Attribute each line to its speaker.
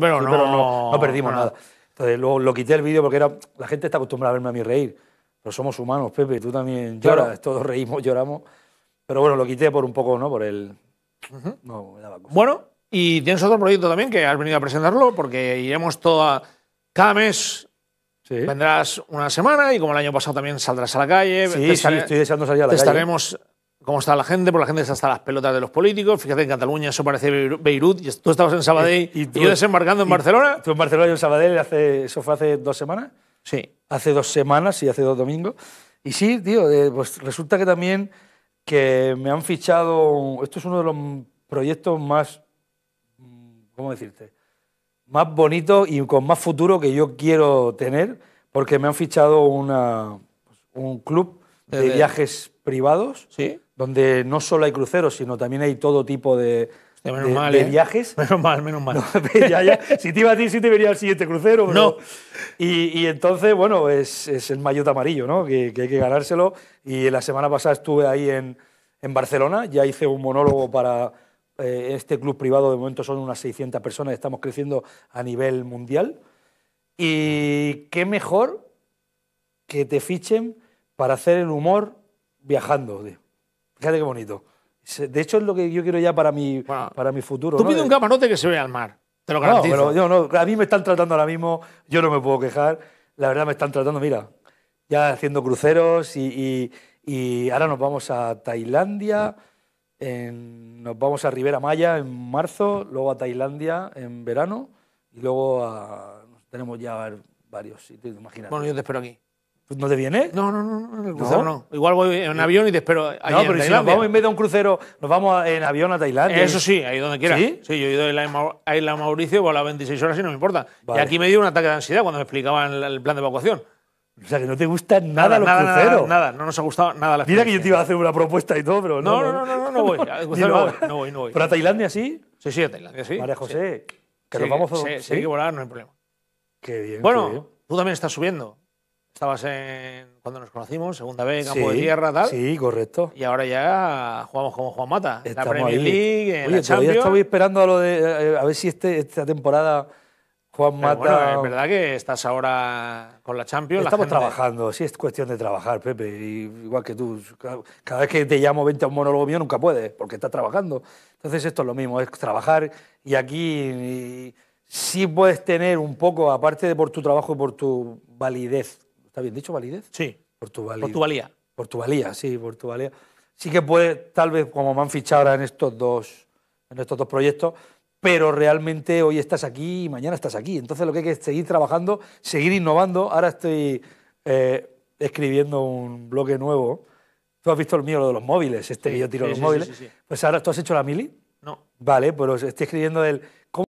Speaker 1: Pero, no, no, perdimos nada. Entonces luego lo quité el vídeo porque era, la gente está acostumbrada a verme a mí reír. Pero somos humanos, Pepe, tú también lloras, todos reímos, lloramos. Pero bueno, lo quité por un poco, ¿no? Por el...
Speaker 2: bueno, y tienes otro proyecto también que has venido a presentarlo porque iremos toda... Cada mes Sí. Vendrás una semana y como el año pasado también saldrás a la calle. Sí, sí estoy deseando salir a la calle. Estaremos cómo está la gente, porque la gente está hasta las pelotas de los políticos. Fíjate, en Cataluña eso parece Beirut. Y tú estabas en Sabadell y, yo desembarcando en Barcelona.
Speaker 1: Tú en Barcelona y en Sabadell, hace, eso fue hace dos semanas. Sí. Hace dos semanas, sí, hace dos domingos. Y sí, tío, eh, pues resulta que también que me han fichado... Esto es uno de los proyectos más... ¿Cómo decirte? Más bonito y con más futuro que yo quiero tener, porque me han fichado un club de, viajes privados, donde no solo hay cruceros, sino también hay todo tipo de, de, ¿eh?
Speaker 2: viajes. Menos mal, menos mal.
Speaker 1: Si te iba a ti, si te venía el siguiente crucero. No. Y, entonces, bueno, es, es el maillot amarillo, ¿no? Que, hay que ganárselo. Y la semana pasada estuve ahí en, en Barcelona, ya hice un monólogo para eh, este club privado. De momento son unas 600 personas, estamos creciendo a nivel mundial. Y qué mejor que te fichen para hacer el humor viajando. Fíjate qué bonito. De hecho, es lo que yo quiero ya para mi, para mi futuro. Tú pide un camarote que se vea al mar. Te lo garantizo. No, pero no. A mí me están tratando ahora mismo. Yo no me puedo quejar. La verdad, me están tratando, mira, ya haciendo cruceros y, y, ahora nos vamos a Tailandia. nos vamos a Rivera Maya en marzo, luego a Tailandia en verano y luego a, tenemos ya varios sitios, imagínate. Bueno, yo te espero aquí. Pues, ¿No te
Speaker 2: viene? No, no,
Speaker 1: no, no,
Speaker 2: Igual voy en eh, avión y te espero. no, pero si nos vamos en
Speaker 1: vez de un crucero, nos vamos en avión a Tailandia. Eso sí, ahí donde quieras. ¿Sí?
Speaker 2: yo he ido a Isla Mauricio, volaba pues, 26 horas y no me importa. Y aquí me dio un ataque de ansiedad cuando me explicaban el plan de evacuación. O sea, que no te gusta nada, los nada, cruceros. Nada, nada, no nos ha gustado nada la Mira que yo te iba a hacer una propuesta y todo, pero no. No, no, no, no, voy. no, voy, no voy. ¿Pero a Tailandia sí? Sí, sí, a Tailandia sí. María José, que nos vamos a... Sí, sí, volar, no hay problema. Qué bien, Bueno, qué bien. tú también estás subiendo. Estabas en, cuando nos conocimos, segunda vez, campo de tierra, tal. Sí, correcto. Y ahora ya jugamos como Juan Mata. en la Premier League, en la Champions. Estoy
Speaker 1: esperando a, lo a ver si este, esta temporada Juan
Speaker 2: Mata. Bueno, es verdad que estás ahora con la Champions. Estamos trabajando, sí,
Speaker 1: es cuestión de trabajar, Pepe. igual que tú, cada vez que te llamo 20 a un monólogo mío nunca puedes, porque estás trabajando. Entonces esto es lo mismo, es trabajar y aquí sí puedes tener un poco, aparte de por tu trabajo y por tu validez ¿Está bien dicho validez? Sí. por tu valía. Por tu valía, sí, por tu valía. Sí que puede, tal vez como me han fichado ahora en estos dos, en estos dos proyectos, pero realmente hoy estás aquí y mañana estás aquí. Entonces lo que hay que seguir trabajando, seguir innovando. Ahora estoy eh, escribiendo un bloque nuevo. Tú has visto el mío, lo de los móviles, este que yo tiro los móviles. Pues ahora tú has hecho la mili. No. Vale, pues estoy escribiendo el...